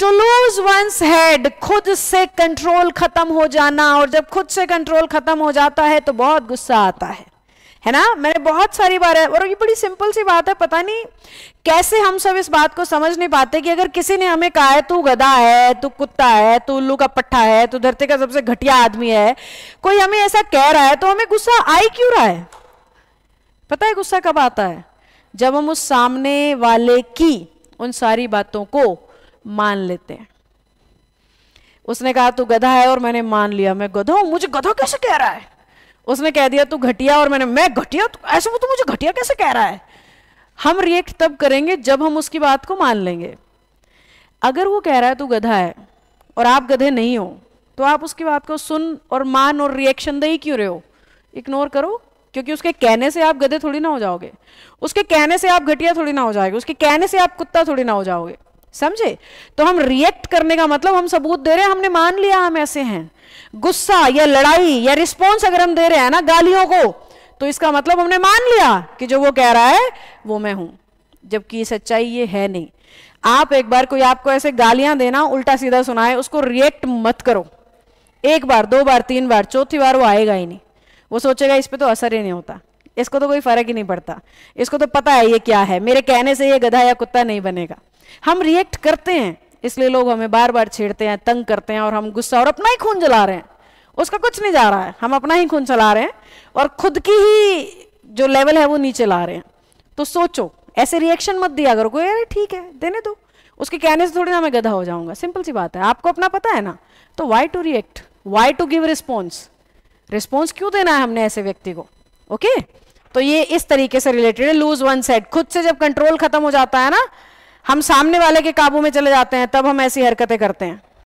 To lose once head खुद से control खत्म हो जाना और जब खुद से कंट्रोल खत्म हो जाता है तो बहुत गुस्सा आता है है ना मैंने बहुत सारी बार और ये बड़ी सिंपल सी बात है पता नहीं कैसे हम सब इस बात को समझ नहीं पाते कि अगर किसी ने हमें कहा है तू गधा है तू कुत्ता है तू उल्लू का पट्टा है तू धरती का सबसे घटिया आदमी है कोई हमें ऐसा कह रहा है तो हमें गुस्सा आई क्यों रहा है पता है गुस्सा कब आता है जब हम उस सामने वाले की उन सारी बातों को मान लेते हैं उसने कहा तू गधा है और मैंने मान लिया मैं गधा हूं मुझे गधा कैसे कह रहा है उसने कह दिया तू घटिया और मैंने मैं घटिया ऐसे वो तू तो मुझे घटिया कैसे कह रहा है हम रिएक्ट तब करेंगे जब हम उसकी बात को मान लेंगे अगर वो कह रहा है तू गधा है और आप गधे नहीं हो तो आप उसकी बात को सुन और मान और रिएक्शन दे ही क्यों रहे हो इग्नोर करो क्योंकि उसके कहने से आप गधे थोड़ी ना हो जाओगे उसके कहने से आप घटिया थोड़ी ना हो जाएगी उसके कहने से आप कुत्ता थोड़ी ना हो जाओगे समझे तो हम रिएक्ट करने का मतलब हम सबूत दे रहे हैं हमने मान लिया हम ऐसे हैं गुस्सा या लड़ाई या रिस्पॉन्स अगर हम दे रहे हैं ना गालियों को तो इसका मतलब हमने मान लिया कि जो वो कह रहा है वो मैं हूं जबकि सच्चाई ये है नहीं आप एक बार कोई आपको ऐसे गालियां देना उल्टा सीधा सुनाए उसको रिएक्ट मत करो एक बार दो बार तीन बार चौथी बार वो आएगा ही नहीं वो सोचेगा इस पर तो असर ही नहीं होता इसको तो कोई फर्क ही नहीं पड़ता इसको तो पता है ये क्या है मेरे कहने से ये गधा या कुत्ता नहीं बनेगा हम रिएक्ट करते हैं इसलिए लोग हमें बार बार छेड़ते हैं तंग करते हैं और हम गुस्सा और अपना ही खून जला रहे हैं उसका कुछ नहीं जा रहा है हम अपना ही खून चला रहे हैं और खुद की ही जो लेवल है वो नीचे ला रहे हैं तो सोचो ऐसे रिएक्शन मत दिया करो कोई अरे ठीक है देने दो उसके कहने से थोड़ी ना मैं गधा हो जाऊंगा सिंपल सी बात है आपको अपना पता है ना तो why to react why to give response response क्यों देना है हमने ऐसे व्यक्ति को ओके okay? तो ये इस तरीके से रिलेटेड है लूज वन सेट खुद से जब कंट्रोल खत्म हो जाता है ना हम सामने वाले के काबू में चले जाते हैं तब हम ऐसी हरकतें करते हैं